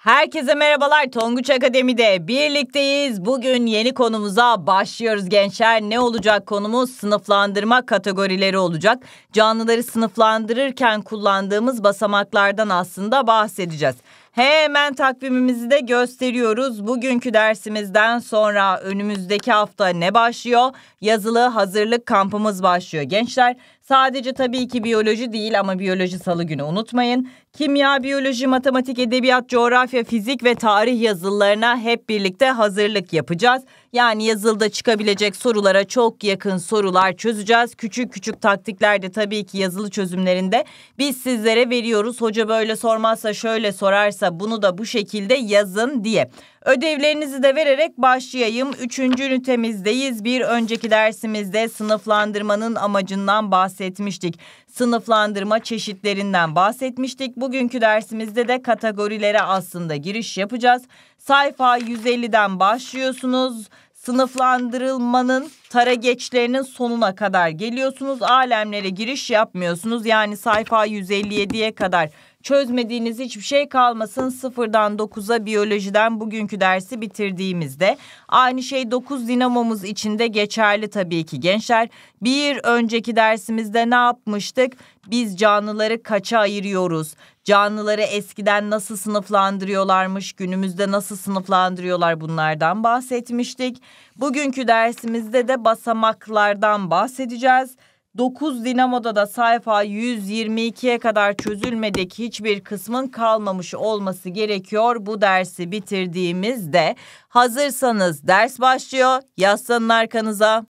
Herkese merhabalar Tonguç Akademi'de birlikteyiz. Bugün yeni konumuza başlıyoruz gençler. Ne olacak konumuz? Sınıflandırma kategorileri olacak. Canlıları sınıflandırırken kullandığımız basamaklardan aslında bahsedeceğiz. Hemen takvimimizi de gösteriyoruz. Bugünkü dersimizden sonra önümüzdeki hafta ne başlıyor? Yazılı hazırlık kampımız başlıyor. Gençler Sadece tabii ki biyoloji değil ama biyoloji salı günü unutmayın. Kimya, biyoloji, matematik, edebiyat, coğrafya, fizik ve tarih yazılarına hep birlikte hazırlık yapacağız. Yani yazılda çıkabilecek sorulara çok yakın sorular çözeceğiz. Küçük küçük taktikler de tabii ki yazılı çözümlerinde biz sizlere veriyoruz. Hoca böyle sormazsa şöyle sorarsa bunu da bu şekilde yazın diye. Ödevlerinizi de vererek başlayayım. Üçüncü ünitemizdeyiz. Bir önceki dersimizde sınıflandırmanın amacından bahsettik bahsetmiştik. Sınıflandırma çeşitlerinden bahsetmiştik. Bugünkü dersimizde de kategorilere aslında giriş yapacağız. Sayfa 150'den başlıyorsunuz sınıflandırılmanın tara geçlerinin sonuna kadar geliyorsunuz. Alemlere giriş yapmıyorsunuz. Yani sayfa 157'ye kadar Çözmediğiniz hiçbir şey kalmasın. Sıfırdan dokuza biyolojiden bugünkü dersi bitirdiğimizde. Aynı şey dokuz dinamomuz içinde geçerli tabii ki gençler. Bir önceki dersimizde ne yapmıştık? Biz canlıları kaça ayırıyoruz? Canlıları eskiden nasıl sınıflandırıyorlarmış, günümüzde nasıl sınıflandırıyorlar bunlardan bahsetmiştik. Bugünkü dersimizde de basamaklardan bahsedeceğiz. 9 dinamoda da sayfa 122'ye kadar çözülmedeki hiçbir kısmın kalmamış olması gerekiyor. Bu dersi bitirdiğimizde hazırsanız ders başlıyor. Yaslanın arkanıza.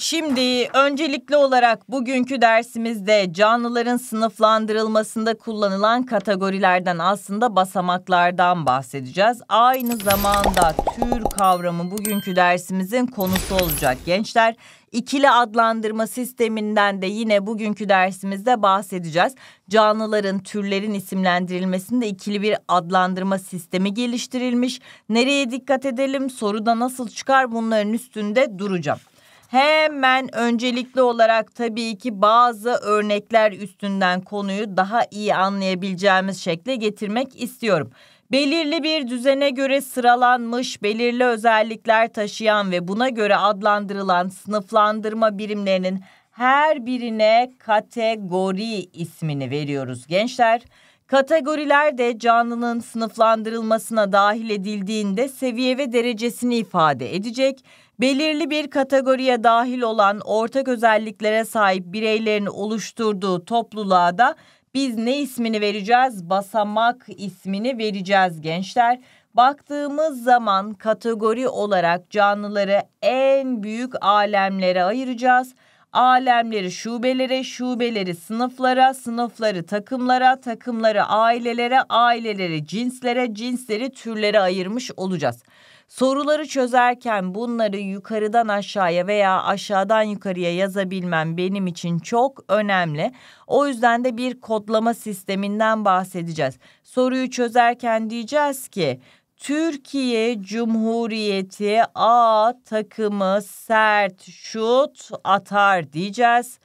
Şimdi öncelikli olarak bugünkü dersimizde canlıların sınıflandırılmasında kullanılan kategorilerden aslında basamaklardan bahsedeceğiz. Aynı zamanda tür kavramı bugünkü dersimizin konusu olacak gençler. İkili adlandırma sisteminden de yine bugünkü dersimizde bahsedeceğiz. Canlıların, türlerin isimlendirilmesinde ikili bir adlandırma sistemi geliştirilmiş. Nereye dikkat edelim, soruda nasıl çıkar bunların üstünde duracağım. Hemen öncelikli olarak tabii ki bazı örnekler üstünden konuyu daha iyi anlayabileceğimiz şekle getirmek istiyorum. Belirli bir düzene göre sıralanmış, belirli özellikler taşıyan ve buna göre adlandırılan sınıflandırma birimlerinin her birine kategori ismini veriyoruz gençler. Kategoriler de canlının sınıflandırılmasına dahil edildiğinde seviye ve derecesini ifade edecek belirli bir kategoriye dahil olan ortak özelliklere sahip bireylerin oluşturduğu topluluğa da biz ne ismini vereceğiz? Basamak ismini vereceğiz gençler. Baktığımız zaman kategori olarak canlıları en büyük alemlere ayıracağız. Alemleri şubelere, şubeleri sınıflara, sınıfları takımlara, takımları ailelere, aileleri cinslere, cinsleri türlere ayırmış olacağız. Soruları çözerken bunları yukarıdan aşağıya veya aşağıdan yukarıya yazabilmem benim için çok önemli. O yüzden de bir kodlama sisteminden bahsedeceğiz. Soruyu çözerken diyeceğiz ki Türkiye Cumhuriyeti A takımı sert şut atar diyeceğiz.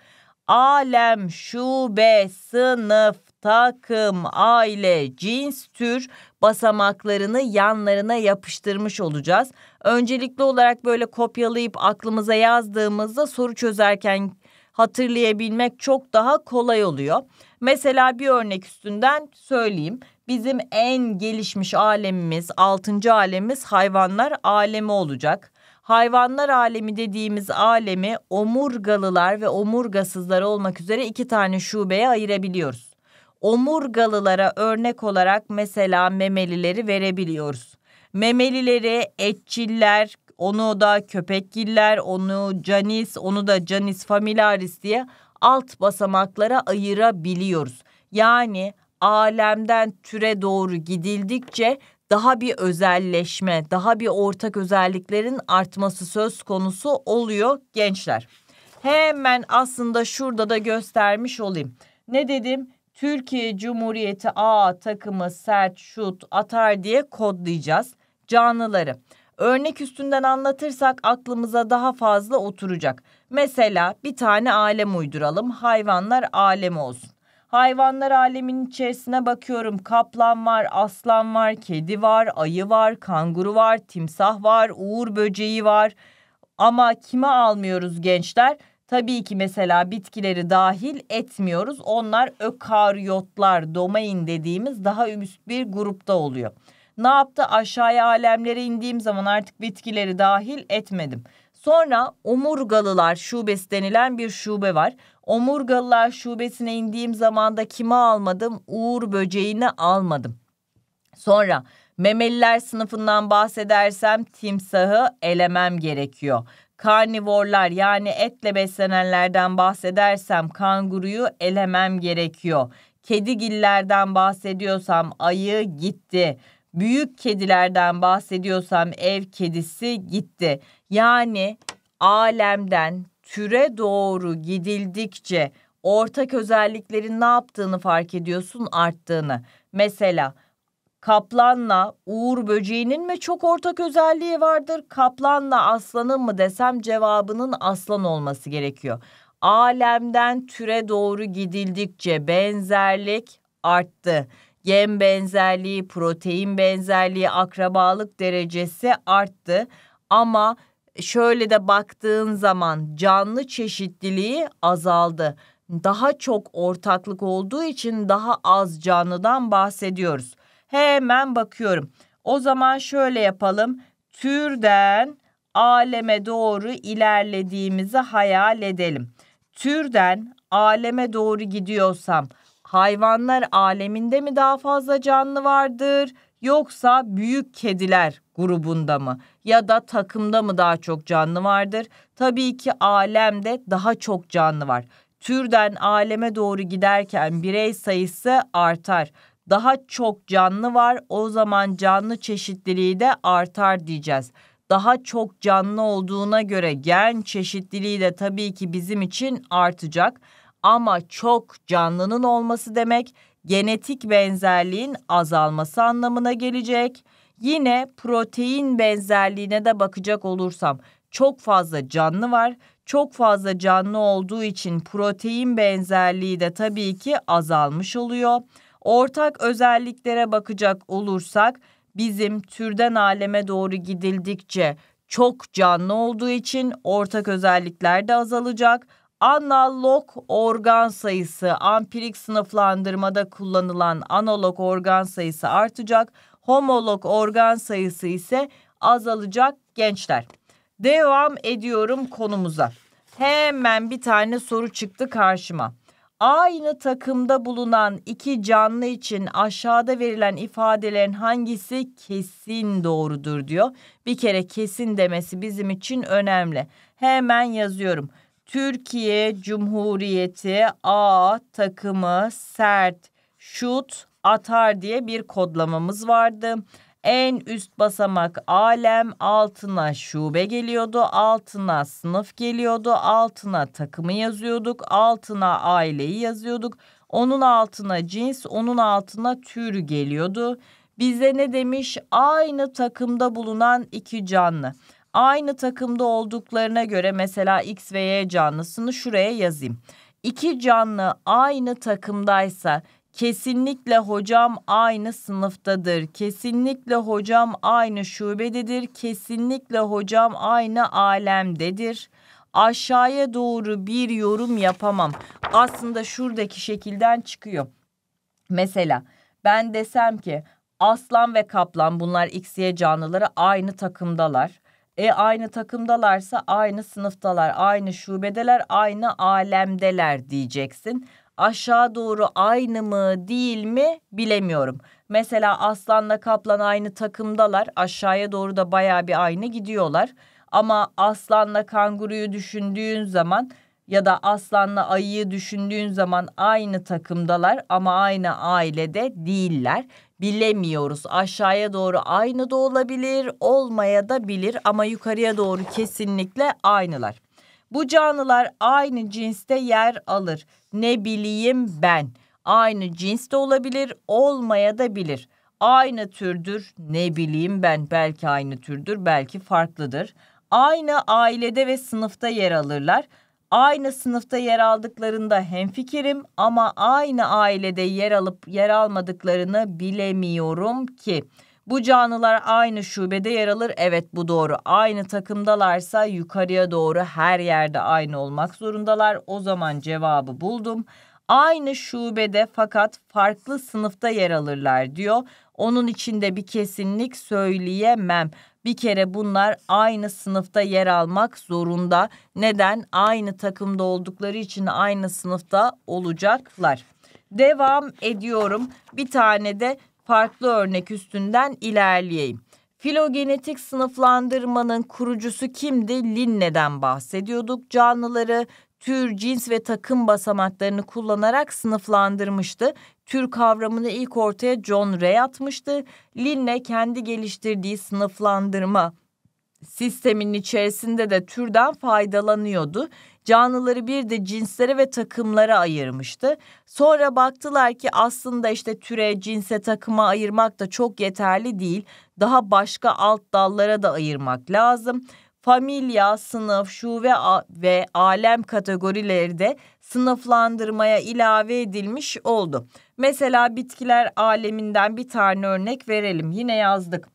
Alem şube sınıf takım, aile, cins, tür basamaklarını yanlarına yapıştırmış olacağız. Öncelikli olarak böyle kopyalayıp aklımıza yazdığımızda soru çözerken hatırlayabilmek çok daha kolay oluyor. Mesela bir örnek üstünden söyleyeyim. Bizim en gelişmiş alemimiz, altıncı alemimiz hayvanlar alemi olacak. Hayvanlar alemi dediğimiz alemi omurgalılar ve omurgasızlar olmak üzere iki tane şubeye ayırabiliyoruz omurgalılara örnek olarak mesela memelileri verebiliyoruz. Memelileri etçiller, onu da köpekgiller, onu canis, onu da canis familiaris diye alt basamaklara ayırabiliyoruz. Yani alemden türe doğru gidildikçe daha bir özelleşme, daha bir ortak özelliklerin artması söz konusu oluyor gençler. Hemen aslında şurada da göstermiş olayım. Ne dedim? Türkiye Cumhuriyeti A takımı sert şut atar diye kodlayacağız canlıları. Örnek üstünden anlatırsak aklımıza daha fazla oturacak. Mesela bir tane alem uyduralım. Hayvanlar alemi olsun. Hayvanlar aleminin içerisine bakıyorum. Kaplan var, aslan var, kedi var, ayı var, kanguru var, timsah var, uğur böceği var. Ama kime almıyoruz gençler? Tabii ki mesela bitkileri dahil etmiyoruz. Onlar ökaryotlar, domain dediğimiz daha üst bir grupta oluyor. Ne yaptı? Aşağıya alemlere indiğim zaman artık bitkileri dahil etmedim. Sonra omurgalılar şubesi denilen bir şube var. Omurgalılar şubesine indiğim zaman da kimi almadım? Uğur böceğini almadım. Sonra memeliler sınıfından bahsedersem timsahı elemem gerekiyor karnivorlar yani etle beslenenlerden bahsedersem kanguruyu elemem gerekiyor. Kedigillerden bahsediyorsam ayı gitti. Büyük kedilerden bahsediyorsam ev kedisi gitti. Yani alemden türe doğru gidildikçe ortak özelliklerin ne yaptığını fark ediyorsun arttığını. Mesela Kaplanla uğur böceğinin mi çok ortak özelliği vardır? Kaplanla aslanın mı desem cevabının aslan olması gerekiyor. Alemden türe doğru gidildikçe benzerlik arttı. Gen benzerliği, protein benzerliği, akrabalık derecesi arttı. Ama şöyle de baktığın zaman canlı çeşitliliği azaldı. Daha çok ortaklık olduğu için daha az canlıdan bahsediyoruz. Hemen bakıyorum. O zaman şöyle yapalım. Türden aleme doğru ilerlediğimizi hayal edelim. Türden aleme doğru gidiyorsam hayvanlar aleminde mi daha fazla canlı vardır yoksa büyük kediler grubunda mı ya da takımda mı daha çok canlı vardır? Tabii ki alemde daha çok canlı var. Türden aleme doğru giderken birey sayısı artar daha çok canlı var. O zaman canlı çeşitliliği de artar diyeceğiz. Daha çok canlı olduğuna göre gen çeşitliliği de tabii ki bizim için artacak. Ama çok canlının olması demek genetik benzerliğin azalması anlamına gelecek. Yine protein benzerliğine de bakacak olursam çok fazla canlı var. Çok fazla canlı olduğu için protein benzerliği de tabii ki azalmış oluyor. Ortak özelliklere bakacak olursak bizim türden aleme doğru gidildikçe çok canlı olduğu için ortak özellikler de azalacak. Analog organ sayısı ampirik sınıflandırmada kullanılan analog organ sayısı artacak. Homolog organ sayısı ise azalacak gençler. Devam ediyorum konumuza. Hemen bir tane soru çıktı karşıma aynı takımda bulunan iki canlı için aşağıda verilen ifadelerin hangisi kesin doğrudur diyor. Bir kere kesin demesi bizim için önemli. Hemen yazıyorum. Türkiye Cumhuriyeti A takımı sert şut atar diye bir kodlamamız vardı. En üst basamak alem altına şube geliyordu, altına sınıf geliyordu, altına takımı yazıyorduk, altına aileyi yazıyorduk. Onun altına cins, onun altına tür geliyordu. Bize ne demiş? Aynı takımda bulunan iki canlı. Aynı takımda olduklarına göre mesela X ve Y canlısını şuraya yazayım. İki canlı aynı takımdaysa Kesinlikle hocam aynı sınıftadır. Kesinlikle hocam aynı şubededir. Kesinlikle hocam aynı alemdedir. Aşağıya doğru bir yorum yapamam. Aslında şuradaki şekilden çıkıyor. Mesela ben desem ki aslan ve kaplan bunlar XY canlıları aynı takımdalar. E aynı takımdalarsa aynı sınıftalar, aynı şubedeler, aynı alemdeler diyeceksin aşağı doğru aynı mı değil mi bilemiyorum. Mesela aslanla kaplan aynı takımdalar. Aşağıya doğru da baya bir aynı gidiyorlar. Ama aslanla kanguruyu düşündüğün zaman ya da aslanla ayıyı düşündüğün zaman aynı takımdalar ama aynı ailede değiller. Bilemiyoruz. Aşağıya doğru aynı da olabilir, olmaya da bilir ama yukarıya doğru kesinlikle aynılar. Bu canlılar aynı cinste yer alır ne bileyim ben. Aynı cins de olabilir, olmaya da bilir. Aynı türdür, ne bileyim ben. Belki aynı türdür, belki farklıdır. Aynı ailede ve sınıfta yer alırlar. Aynı sınıfta yer aldıklarında hemfikirim ama aynı ailede yer alıp yer almadıklarını bilemiyorum ki.'' Bu canlılar aynı şubede yer alır. Evet bu doğru. Aynı takımdalarsa yukarıya doğru her yerde aynı olmak zorundalar. O zaman cevabı buldum. Aynı şubede fakat farklı sınıfta yer alırlar diyor. Onun içinde bir kesinlik söyleyemem. Bir kere bunlar aynı sınıfta yer almak zorunda. Neden? Aynı takımda oldukları için aynı sınıfta olacaklar. Devam ediyorum. Bir tane de farklı örnek üstünden ilerleyeyim. Filogenetik sınıflandırmanın kurucusu kimdi? Linne'den bahsediyorduk. Canlıları tür, cins ve takım basamaklarını kullanarak sınıflandırmıştı. Tür kavramını ilk ortaya John Ray atmıştı. Linne kendi geliştirdiği sınıflandırma sisteminin içerisinde de türden faydalanıyordu canlıları bir de cinslere ve takımlara ayırmıştı. Sonra baktılar ki aslında işte türe, cinse, takıma ayırmak da çok yeterli değil. Daha başka alt dallara da ayırmak lazım familya, sınıf, şube ve alem kategorileri de sınıflandırmaya ilave edilmiş oldu. Mesela bitkiler aleminden bir tane örnek verelim. Yine yazdık.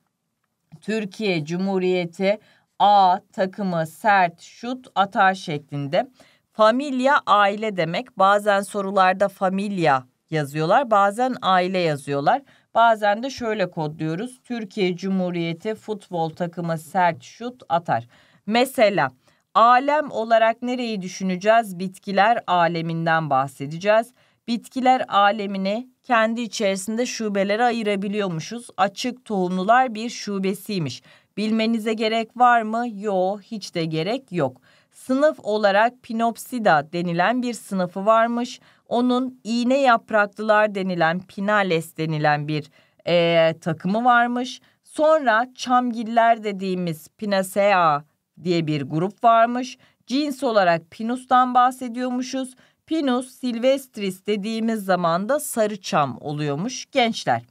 Türkiye Cumhuriyeti A takımı sert şut atar şeklinde. Familya aile demek. Bazen sorularda familya yazıyorlar, bazen aile yazıyorlar. Bazen de şöyle kodluyoruz. Türkiye Cumhuriyeti futbol takımı sert şut atar. Mesela alem olarak nereyi düşüneceğiz? Bitkiler aleminden bahsedeceğiz. Bitkiler alemini kendi içerisinde şubelere ayırabiliyormuşuz. Açık tohumlular bir şubesiymiş. Bilmenize gerek var mı? Yo, hiç de gerek yok. Sınıf olarak Pinopsida denilen bir sınıfı varmış. Onun iğne yapraklılar denilen Pinales denilen bir e, takımı varmış. Sonra çamgiller dediğimiz Pinacea diye bir grup varmış. Cins olarak Pinus'tan bahsediyormuşuz. Pinus silvestris dediğimiz zaman da sarı çam oluyormuş gençler.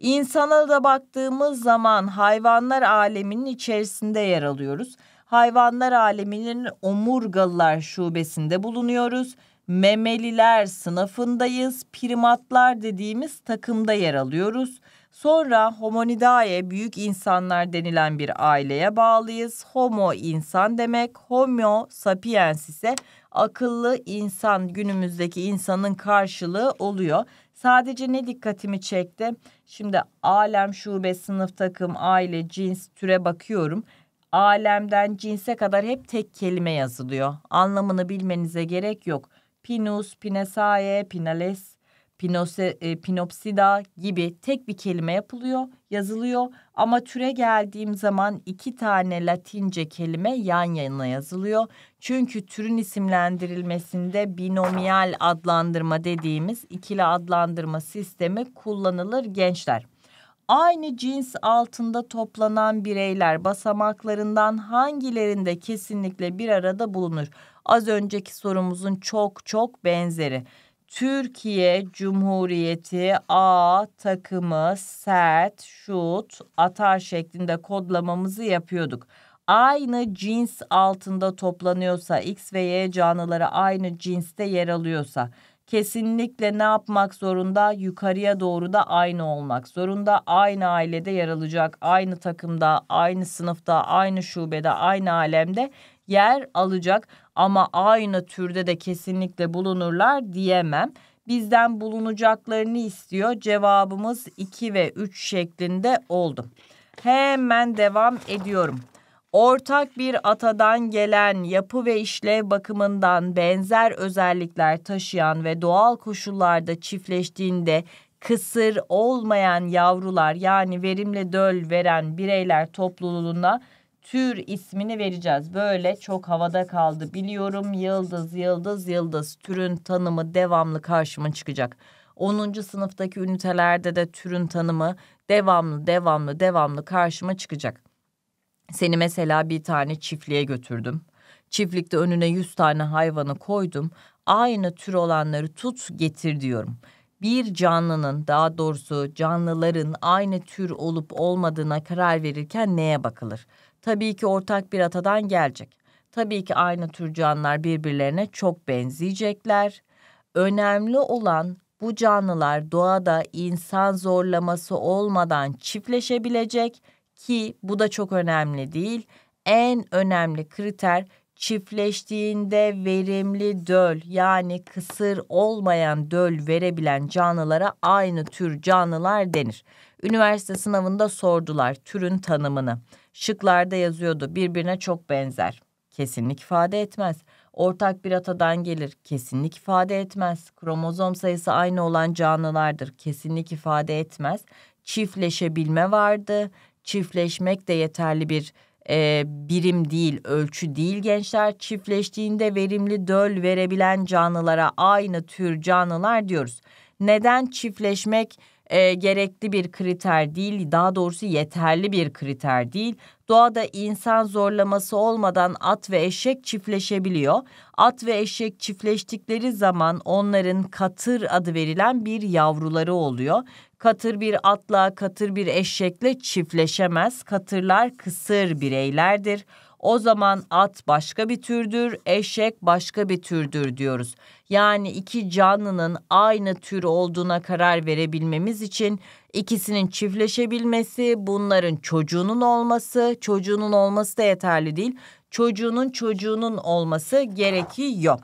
İnsana da baktığımız zaman hayvanlar aleminin içerisinde yer alıyoruz. Hayvanlar aleminin omurgalılar şubesinde bulunuyoruz. Memeliler sınıfındayız. Primatlar dediğimiz takımda yer alıyoruz. Sonra homonidae büyük insanlar denilen bir aileye bağlıyız. Homo insan demek, homo sapiens ise akıllı insan günümüzdeki insanın karşılığı oluyor. Sadece ne dikkatimi çekti? Şimdi alem, şube, sınıf, takım, aile, cins, türe bakıyorum. Alemden cinse kadar hep tek kelime yazılıyor. Anlamını bilmenize gerek yok. Pinus, pinesae, pinales, pinose, e, pinopsida gibi tek bir kelime yapılıyor, yazılıyor. Ama türe geldiğim zaman iki tane latince kelime yan yana yazılıyor. Çünkü türün isimlendirilmesinde binomial adlandırma dediğimiz ikili adlandırma sistemi kullanılır gençler. Aynı cins altında toplanan bireyler basamaklarından hangilerinde kesinlikle bir arada bulunur? Az önceki sorumuzun çok çok benzeri. Türkiye Cumhuriyeti A takımı sert şut atar şeklinde kodlamamızı yapıyorduk. Aynı cins altında toplanıyorsa X ve Y canlıları aynı cinste yer alıyorsa kesinlikle ne yapmak zorunda? Yukarıya doğru da aynı olmak zorunda. Aynı ailede yer alacak, aynı takımda, aynı sınıfta, aynı şubede, aynı alemde yer alacak ama aynı türde de kesinlikle bulunurlar diyemem. Bizden bulunacaklarını istiyor. Cevabımız 2 ve 3 şeklinde oldu. Hemen devam ediyorum. Ortak bir atadan gelen yapı ve işlev bakımından benzer özellikler taşıyan ve doğal koşullarda çiftleştiğinde kısır olmayan yavrular yani verimli döl veren bireyler topluluğuna tür ismini vereceğiz. Böyle çok havada kaldı biliyorum. Yıldız, yıldız, yıldız türün tanımı devamlı karşıma çıkacak. 10. sınıftaki ünitelerde de türün tanımı devamlı devamlı devamlı karşıma çıkacak. Seni mesela bir tane çiftliğe götürdüm. Çiftlikte önüne 100 tane hayvanı koydum. Aynı tür olanları tut getir diyorum bir canlının daha doğrusu canlıların aynı tür olup olmadığına karar verirken neye bakılır? Tabii ki ortak bir atadan gelecek. Tabii ki aynı tür canlılar birbirlerine çok benzeyecekler. Önemli olan bu canlılar doğada insan zorlaması olmadan çiftleşebilecek ki bu da çok önemli değil. En önemli kriter çiftleştiğinde verimli döl yani kısır olmayan döl verebilen canlılara aynı tür canlılar denir. Üniversite sınavında sordular türün tanımını. Şıklarda yazıyordu birbirine çok benzer. Kesinlik ifade etmez. Ortak bir atadan gelir. Kesinlik ifade etmez. Kromozom sayısı aynı olan canlılardır. Kesinlik ifade etmez. Çiftleşebilme vardı. Çiftleşmek de yeterli bir e, birim değil, ölçü değil gençler. Çiftleştiğinde verimli döl verebilen canlılara aynı tür canlılar diyoruz. Neden çiftleşmek e, gerekli bir kriter değil, daha doğrusu yeterli bir kriter değil. Doğada insan zorlaması olmadan at ve eşek çiftleşebiliyor. At ve eşek çiftleştikleri zaman onların katır adı verilen bir yavruları oluyor Katır bir atla, katır bir eşekle çiftleşemez. Katırlar kısır bireylerdir. O zaman at başka bir türdür, eşek başka bir türdür diyoruz. Yani iki canlının aynı tür olduğuna karar verebilmemiz için ikisinin çiftleşebilmesi, bunların çocuğunun olması, çocuğunun olması da yeterli değil. Çocuğunun çocuğunun olması gerekiyor.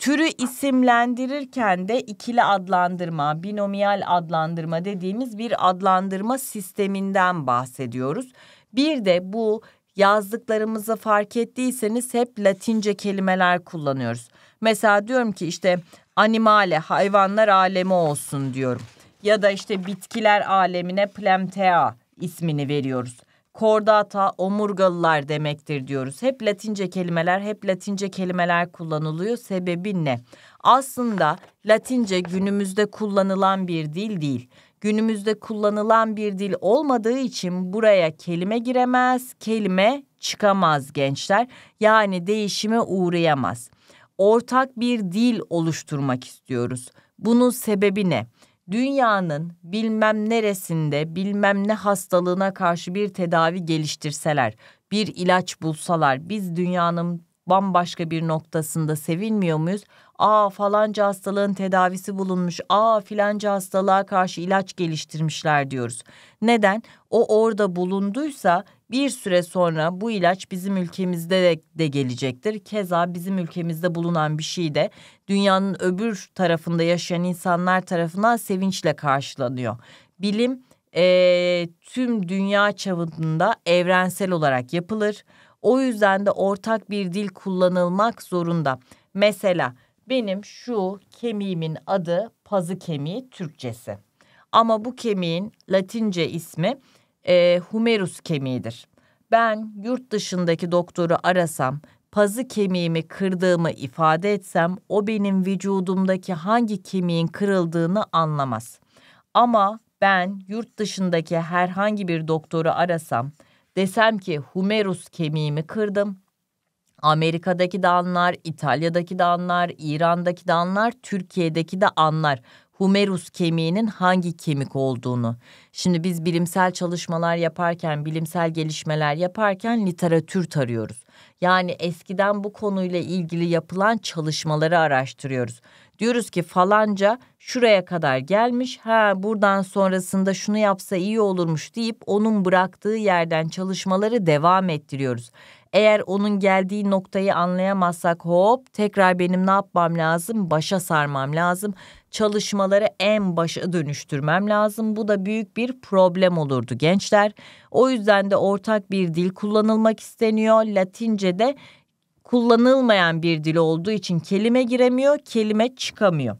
Türü isimlendirirken de ikili adlandırma, binomial adlandırma dediğimiz bir adlandırma sisteminden bahsediyoruz. Bir de bu yazdıklarımızı fark ettiyseniz hep latince kelimeler kullanıyoruz. Mesela diyorum ki işte animale, hayvanlar alemi olsun diyorum. Ya da işte bitkiler alemine Plemtea ismini veriyoruz kordata, omurgalılar demektir diyoruz. Hep Latince kelimeler, hep Latince kelimeler kullanılıyor. Sebebi ne? Aslında Latince günümüzde kullanılan bir dil değil. Günümüzde kullanılan bir dil olmadığı için buraya kelime giremez, kelime çıkamaz gençler. Yani değişime uğrayamaz. Ortak bir dil oluşturmak istiyoruz. Bunun sebebi ne? dünyanın bilmem neresinde bilmem ne hastalığına karşı bir tedavi geliştirseler, bir ilaç bulsalar biz dünyanın bambaşka bir noktasında sevinmiyor muyuz? Aa falanca hastalığın tedavisi bulunmuş. Aa filanca hastalığa karşı ilaç geliştirmişler diyoruz. Neden? O orada bulunduysa bir süre sonra bu ilaç bizim ülkemizde de, de gelecektir. Keza bizim ülkemizde bulunan bir şey de dünyanın öbür tarafında yaşayan insanlar tarafından sevinçle karşılanıyor. Bilim e, tüm dünya çapında evrensel olarak yapılır. O yüzden de ortak bir dil kullanılmak zorunda. Mesela benim şu kemiğimin adı pazı kemiği Türkçesi. Ama bu kemiğin Latince ismi e, humerus kemiğidir. Ben yurt dışındaki doktoru arasam, pazı kemiğimi kırdığımı ifade etsem o benim vücudumdaki hangi kemiğin kırıldığını anlamaz. Ama ben yurt dışındaki herhangi bir doktoru arasam desem ki humerus kemiğimi kırdım. Amerika'daki de anlar, İtalya'daki de anlar, İran'daki de anlar, Türkiye'deki de anlar humerus kemiğinin hangi kemik olduğunu. Şimdi biz bilimsel çalışmalar yaparken, bilimsel gelişmeler yaparken literatür tarıyoruz. Yani eskiden bu konuyla ilgili yapılan çalışmaları araştırıyoruz. Diyoruz ki falanca şuraya kadar gelmiş, ha buradan sonrasında şunu yapsa iyi olurmuş deyip onun bıraktığı yerden çalışmaları devam ettiriyoruz. Eğer onun geldiği noktayı anlayamazsak hop tekrar benim ne yapmam lazım? Başa sarmam lazım. Çalışmaları en başa dönüştürmem lazım. Bu da büyük bir problem olurdu gençler. O yüzden de ortak bir dil kullanılmak isteniyor. Latince'de kullanılmayan bir dil olduğu için kelime giremiyor, kelime çıkamıyor.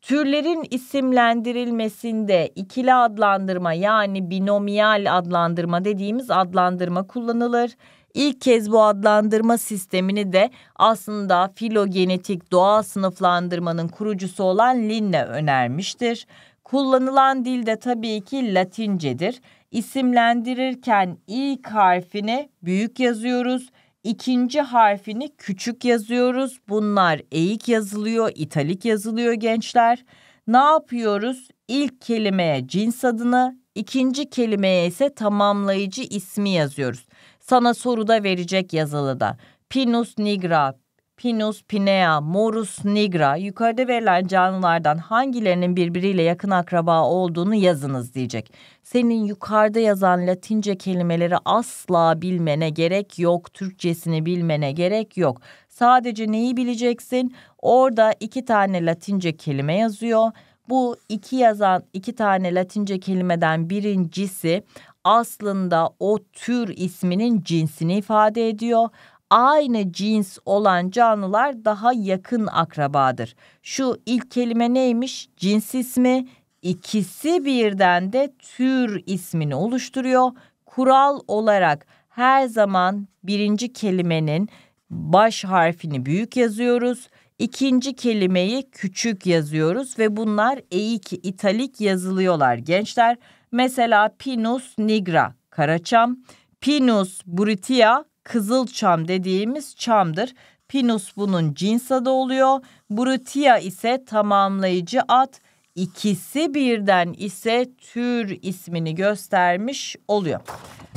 Türlerin isimlendirilmesinde ikili adlandırma yani binomial adlandırma dediğimiz adlandırma kullanılır. İlk kez bu adlandırma sistemini de aslında filogenetik doğal sınıflandırmanın kurucusu olan Linne önermiştir. Kullanılan dil de tabii ki Latincedir. İsimlendirirken ilk harfini büyük yazıyoruz. İkinci harfini küçük yazıyoruz. Bunlar eğik yazılıyor, italik yazılıyor gençler. Ne yapıyoruz? İlk kelimeye cins adını, ikinci kelimeye ise tamamlayıcı ismi yazıyoruz. Sana soruda verecek yazılıda. Pinus nigra, Pinus pinea, Morus nigra yukarıda verilen canlılardan hangilerinin birbiriyle yakın akraba olduğunu yazınız diyecek. Senin yukarıda yazan Latince kelimeleri asla bilmene gerek yok, Türkçesini bilmene gerek yok. Sadece neyi bileceksin? Orada iki tane Latince kelime yazıyor. Bu iki yazan iki tane Latince kelimeden birincisi aslında o tür isminin cinsini ifade ediyor. Aynı cins olan canlılar daha yakın akrabadır. Şu ilk kelime neymiş? Cins ismi. İkisi birden de tür ismini oluşturuyor. Kural olarak her zaman birinci kelimenin baş harfini büyük yazıyoruz. İkinci kelimeyi küçük yazıyoruz ve bunlar eğik, italik yazılıyorlar gençler. Mesela Pinus nigra karaçam, Pinus brutia kızılçam dediğimiz çamdır. Pinus bunun cins adı oluyor. Brutia ise tamamlayıcı at. İkisi birden ise tür ismini göstermiş oluyor.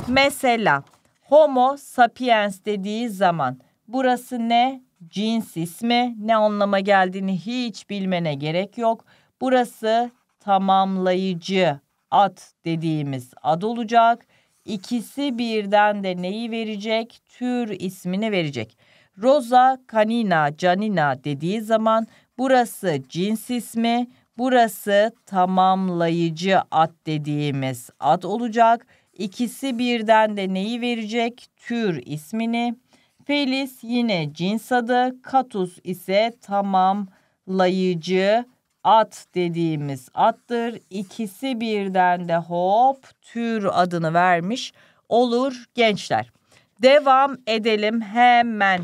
Mesela Homo sapiens dediği zaman burası ne? Cins ismi ne anlama geldiğini hiç bilmene gerek yok. Burası tamamlayıcı at dediğimiz ad olacak. İkisi birden de neyi verecek? Tür ismini verecek. Rosa canina canina dediği zaman burası cins ismi, burası tamamlayıcı ad dediğimiz ad olacak. İkisi birden de neyi verecek? Tür ismini. Felis yine cins adı, katus ise tamamlayıcı at dediğimiz attır. İkisi birden de hop tür adını vermiş olur gençler. Devam edelim hemen.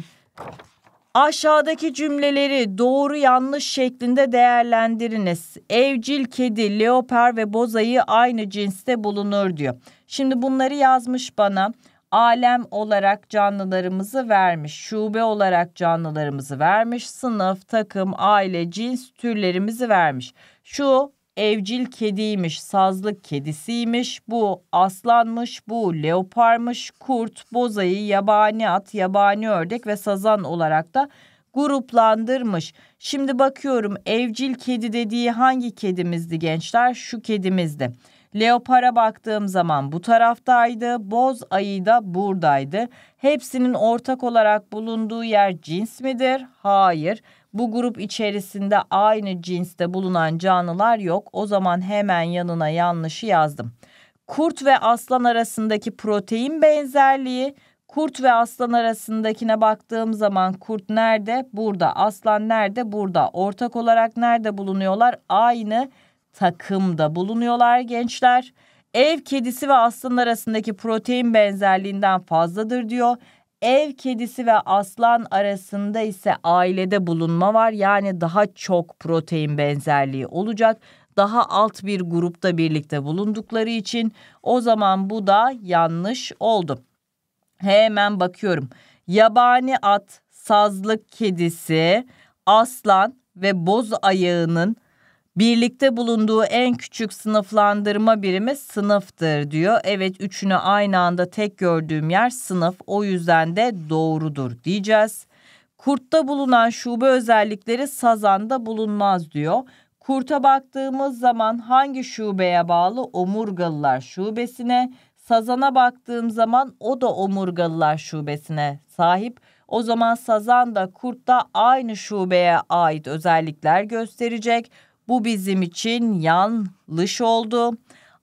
Aşağıdaki cümleleri doğru yanlış şeklinde değerlendiriniz. Evcil kedi, leopar ve bozayı aynı cinste bulunur diyor. Şimdi bunları yazmış bana alem olarak canlılarımızı vermiş, şube olarak canlılarımızı vermiş, sınıf, takım, aile, cins türlerimizi vermiş. Şu evcil kediymiş, sazlık kedisiymiş, bu aslanmış, bu leoparmış, kurt, bozayı, yabani at, yabani ördek ve sazan olarak da gruplandırmış. Şimdi bakıyorum evcil kedi dediği hangi kedimizdi gençler? Şu kedimizdi. Leopar'a baktığım zaman bu taraftaydı, boz ayı da buradaydı. Hepsinin ortak olarak bulunduğu yer cins midir? Hayır. Bu grup içerisinde aynı cinste bulunan canlılar yok. O zaman hemen yanına yanlışı yazdım. Kurt ve aslan arasındaki protein benzerliği Kurt ve aslan arasındakine baktığım zaman kurt nerede? Burada. Aslan nerede? Burada. Ortak olarak nerede bulunuyorlar? Aynı takımda bulunuyorlar gençler. Ev kedisi ve aslan arasındaki protein benzerliğinden fazladır diyor. Ev kedisi ve aslan arasında ise ailede bulunma var. Yani daha çok protein benzerliği olacak. Daha alt bir grupta birlikte bulundukları için o zaman bu da yanlış oldu. Hemen bakıyorum. Yabani at, sazlık kedisi, aslan ve boz ayağının Birlikte bulunduğu en küçük sınıflandırma birimi sınıftır diyor. Evet üçünü aynı anda tek gördüğüm yer sınıf o yüzden de doğrudur diyeceğiz. Kurtta bulunan şube özellikleri sazanda bulunmaz diyor. Kurta baktığımız zaman hangi şubeye bağlı? Omurgalılar şubesine. Sazana baktığım zaman o da Omurgalılar şubesine sahip. O zaman sazan da kurt da aynı şubeye ait özellikler gösterecek. Bu bizim için yanlış oldu.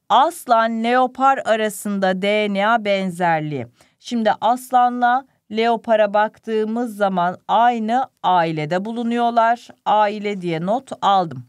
Aslan leopar arasında DNA benzerliği. Şimdi aslanla leopara baktığımız zaman aynı ailede bulunuyorlar. Aile diye not aldım.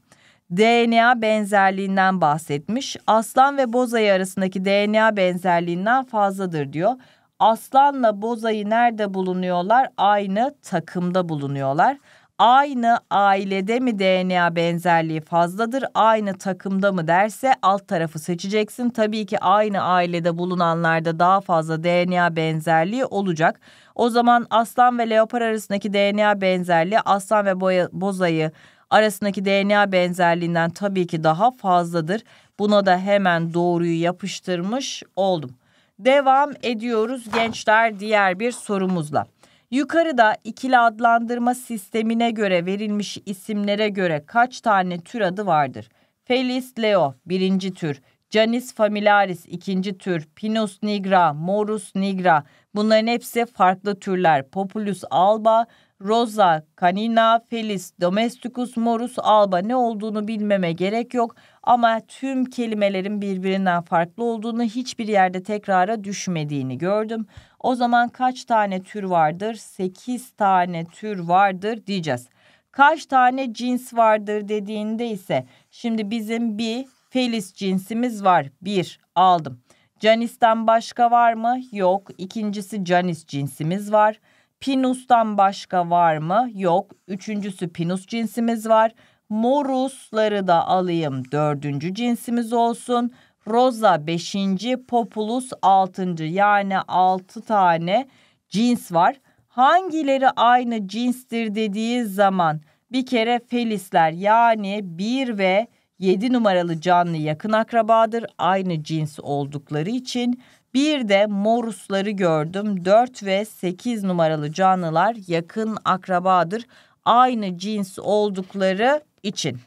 DNA benzerliğinden bahsetmiş. Aslan ve bozayı arasındaki DNA benzerliğinden fazladır diyor. Aslanla bozayı nerede bulunuyorlar? Aynı takımda bulunuyorlar aynı ailede mi DNA benzerliği fazladır, aynı takımda mı derse alt tarafı seçeceksin. Tabii ki aynı ailede bulunanlarda daha fazla DNA benzerliği olacak. O zaman aslan ve leopar arasındaki DNA benzerliği aslan ve boya, bozayı arasındaki DNA benzerliğinden tabii ki daha fazladır. Buna da hemen doğruyu yapıştırmış oldum. Devam ediyoruz gençler diğer bir sorumuzla. Yukarıda ikili adlandırma sistemine göre verilmiş isimlere göre kaç tane tür adı vardır? Felis leo birinci tür, Canis familiaris ikinci tür, Pinus nigra, Morus nigra bunların hepsi farklı türler. Populus alba, Rosa, Canina, Felis, Domesticus, Morus, Alba ne olduğunu bilmeme gerek yok ama tüm kelimelerin birbirinden farklı olduğunu hiçbir yerde tekrara düşmediğini gördüm. O zaman kaç tane tür vardır? 8 tane tür vardır diyeceğiz. Kaç tane cins vardır dediğinde ise şimdi bizim bir felis cinsimiz var. Bir aldım. Canis'ten başka var mı? Yok. İkincisi canis cinsimiz var. Pinus'tan başka var mı? Yok. Üçüncüsü Pinus cinsimiz var. Morusları da alayım dördüncü cinsimiz olsun. Rosa beşinci, Populus altıncı yani altı tane cins var. Hangileri aynı cinstir dediği zaman bir kere felisler yani bir ve 7 numaralı canlı yakın akrabadır. Aynı cins oldukları için bir de morusları gördüm. 4 ve 8 numaralı canlılar yakın akrabadır. Aynı cins oldukları için.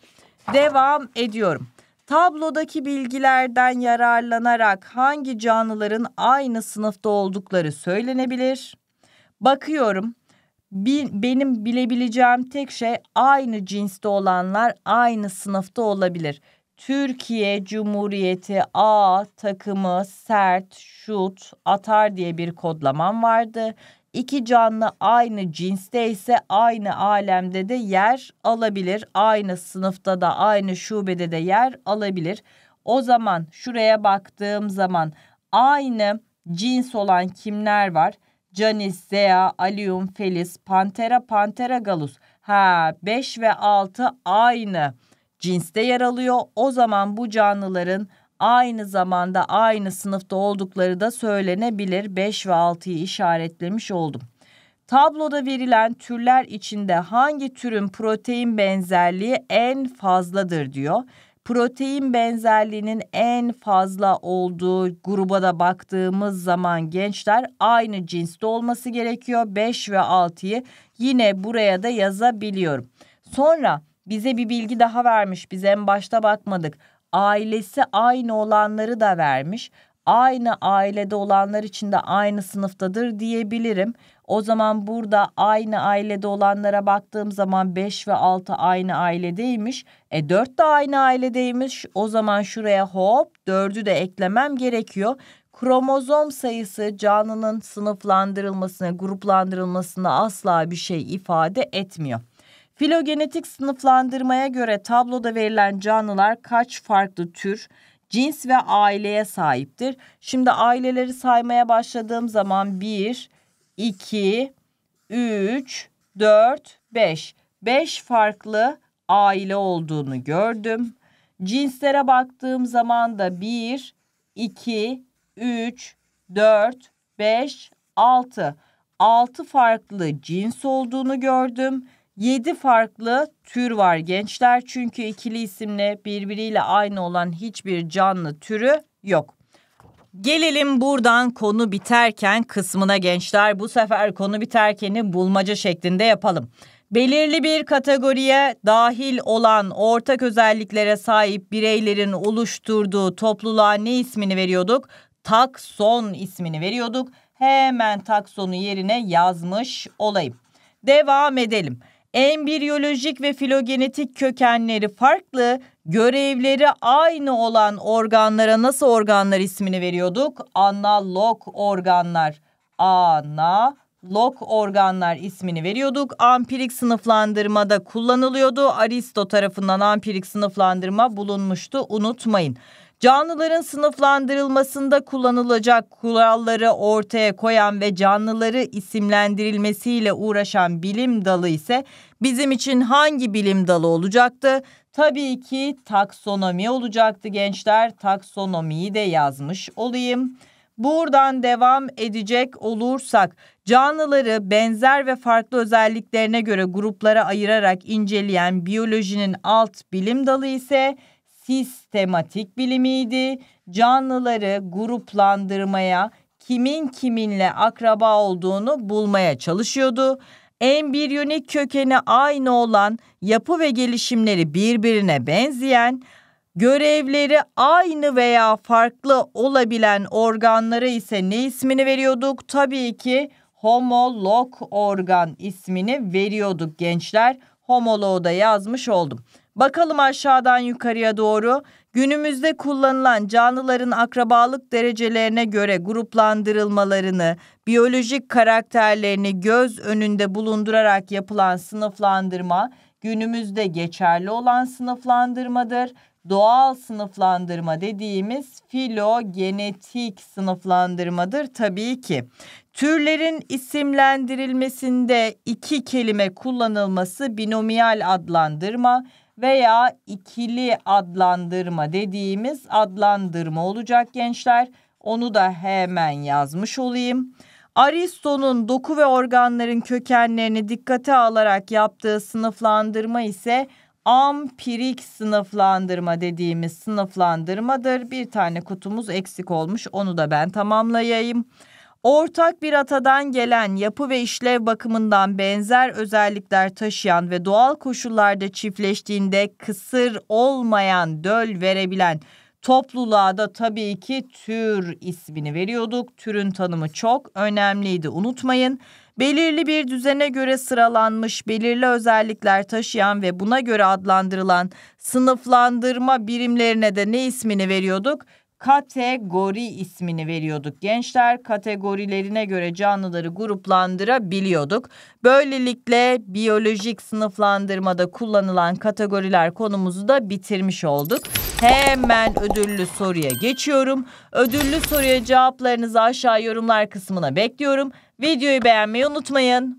Devam ediyorum. Tablodaki bilgilerden yararlanarak hangi canlıların aynı sınıfta oldukları söylenebilir? Bakıyorum. Benim bilebileceğim tek şey aynı cinste olanlar aynı sınıfta olabilir. Türkiye Cumhuriyeti A takımı sert şut atar diye bir kodlamam vardı. İki canlı aynı cinste ise aynı alemde de yer alabilir. Aynı sınıfta da aynı şubede de yer alabilir. O zaman şuraya baktığım zaman aynı cins olan kimler var? Canis, Zea, Alium, Felis, Pantera, Pantera, Galus. Ha 5 ve 6 aynı cinste yer alıyor. O zaman bu canlıların aynı zamanda aynı sınıfta oldukları da söylenebilir. 5 ve 6'yı işaretlemiş oldum. Tabloda verilen türler içinde hangi türün protein benzerliği en fazladır diyor. Protein benzerliğinin en fazla olduğu gruba da baktığımız zaman gençler aynı cinste olması gerekiyor. 5 ve 6'yı yine buraya da yazabiliyorum. Sonra bize bir bilgi daha vermiş. Biz en başta bakmadık. Ailesi aynı olanları da vermiş. Aynı ailede olanlar için de aynı sınıftadır diyebilirim. O zaman burada aynı ailede olanlara baktığım zaman 5 ve 6 aynı ailedeymiş. E 4 de aynı ailedeymiş. O zaman şuraya hop 4'ü de eklemem gerekiyor. Kromozom sayısı canlının sınıflandırılmasına, gruplandırılmasına asla bir şey ifade etmiyor. Filogenetik sınıflandırmaya göre tabloda verilen canlılar kaç farklı tür, cins ve aileye sahiptir? Şimdi aileleri saymaya başladığım zaman 1, 2, 3, 4, 5. 5 farklı aile olduğunu gördüm. Cinslere baktığım zaman da 1, 2, 3, 4, 5, 6. 6 farklı cins olduğunu gördüm. 7 farklı tür var gençler. Çünkü ikili isimle birbiriyle aynı olan hiçbir canlı türü yok. Gelelim buradan konu biterken kısmına gençler. Bu sefer konu biterkeni bulmaca şeklinde yapalım. Belirli bir kategoriye dahil olan ortak özelliklere sahip bireylerin oluşturduğu topluluğa ne ismini veriyorduk? Takson ismini veriyorduk. Hemen taksonu yerine yazmış olayım. Devam edelim. Embriyolojik ve filogenetik kökenleri farklı, görevleri aynı olan organlara nasıl organlar ismini veriyorduk? Analog organlar. Ana organlar ismini veriyorduk. Ampirik sınıflandırmada kullanılıyordu. Aristo tarafından ampirik sınıflandırma bulunmuştu. Unutmayın. Canlıların sınıflandırılmasında kullanılacak kuralları ortaya koyan ve canlıları isimlendirilmesiyle uğraşan bilim dalı ise bizim için hangi bilim dalı olacaktı? Tabii ki taksonomi olacaktı gençler. Taksonomiyi de yazmış olayım. Buradan devam edecek olursak canlıları benzer ve farklı özelliklerine göre gruplara ayırarak inceleyen biyolojinin alt bilim dalı ise sistematik bilimiydi. Canlıları gruplandırmaya, kimin kiminle akraba olduğunu bulmaya çalışıyordu. Embriyonik kökeni aynı olan, yapı ve gelişimleri birbirine benzeyen, görevleri aynı veya farklı olabilen organlara ise ne ismini veriyorduk? Tabii ki homolog organ ismini veriyorduk gençler. Homoloğu da yazmış oldum. Bakalım aşağıdan yukarıya doğru. Günümüzde kullanılan canlıların akrabalık derecelerine göre gruplandırılmalarını, biyolojik karakterlerini göz önünde bulundurarak yapılan sınıflandırma günümüzde geçerli olan sınıflandırmadır. Doğal sınıflandırma dediğimiz filogenetik sınıflandırmadır tabii ki. Türlerin isimlendirilmesinde iki kelime kullanılması binomial adlandırma, veya ikili adlandırma dediğimiz adlandırma olacak gençler. Onu da hemen yazmış olayım. Aristo'nun doku ve organların kökenlerini dikkate alarak yaptığı sınıflandırma ise ampirik sınıflandırma dediğimiz sınıflandırmadır. Bir tane kutumuz eksik olmuş onu da ben tamamlayayım. Ortak bir atadan gelen yapı ve işlev bakımından benzer özellikler taşıyan ve doğal koşullarda çiftleştiğinde kısır olmayan döl verebilen topluluğa da tabii ki tür ismini veriyorduk. Türün tanımı çok önemliydi unutmayın. Belirli bir düzene göre sıralanmış, belirli özellikler taşıyan ve buna göre adlandırılan sınıflandırma birimlerine de ne ismini veriyorduk? kategori ismini veriyorduk. Gençler kategorilerine göre canlıları gruplandırabiliyorduk. Böylelikle biyolojik sınıflandırmada kullanılan kategoriler konumuzu da bitirmiş olduk. Hemen ödüllü soruya geçiyorum. Ödüllü soruya cevaplarınızı aşağı yorumlar kısmına bekliyorum. Videoyu beğenmeyi unutmayın.